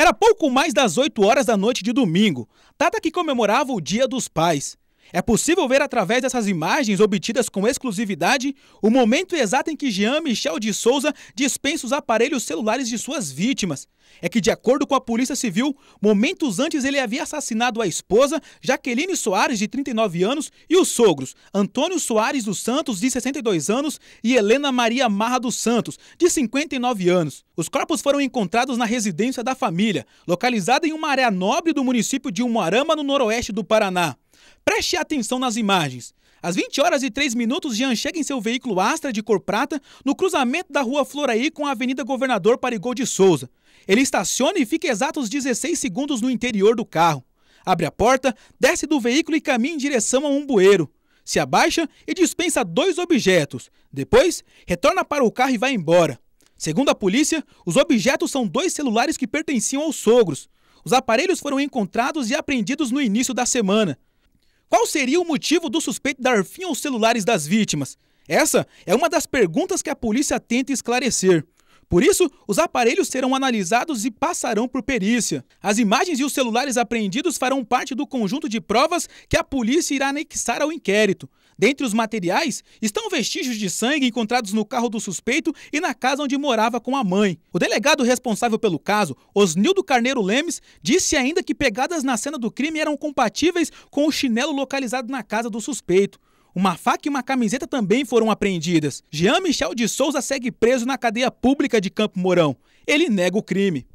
Era pouco mais das 8 horas da noite de domingo, data que comemorava o Dia dos Pais. É possível ver através dessas imagens obtidas com exclusividade o momento exato em que Jean Michel de Souza dispensa os aparelhos celulares de suas vítimas. É que, de acordo com a Polícia Civil, momentos antes ele havia assassinado a esposa, Jaqueline Soares, de 39 anos, e os sogros, Antônio Soares dos Santos, de 62 anos, e Helena Maria Marra dos Santos, de 59 anos. Os corpos foram encontrados na residência da família, localizada em uma área nobre do município de Umuarama, no noroeste do Paraná. Preste atenção nas imagens. Às 20 horas e 3 minutos, Jean chega em seu veículo Astra de cor prata no cruzamento da rua Floraí com a Avenida Governador Parigol de Souza. Ele estaciona e fica exatos 16 segundos no interior do carro. Abre a porta, desce do veículo e caminha em direção a um bueiro. Se abaixa e dispensa dois objetos. Depois, retorna para o carro e vai embora. Segundo a polícia, os objetos são dois celulares que pertenciam aos sogros. Os aparelhos foram encontrados e apreendidos no início da semana. Qual seria o motivo do suspeito dar fim aos celulares das vítimas? Essa é uma das perguntas que a polícia tenta esclarecer. Por isso, os aparelhos serão analisados e passarão por perícia. As imagens e os celulares apreendidos farão parte do conjunto de provas que a polícia irá anexar ao inquérito. Dentre os materiais estão vestígios de sangue encontrados no carro do suspeito e na casa onde morava com a mãe. O delegado responsável pelo caso, Osnildo Carneiro Lemes, disse ainda que pegadas na cena do crime eram compatíveis com o chinelo localizado na casa do suspeito. Uma faca e uma camiseta também foram apreendidas. Jean Michel de Souza segue preso na cadeia pública de Campo Mourão. Ele nega o crime.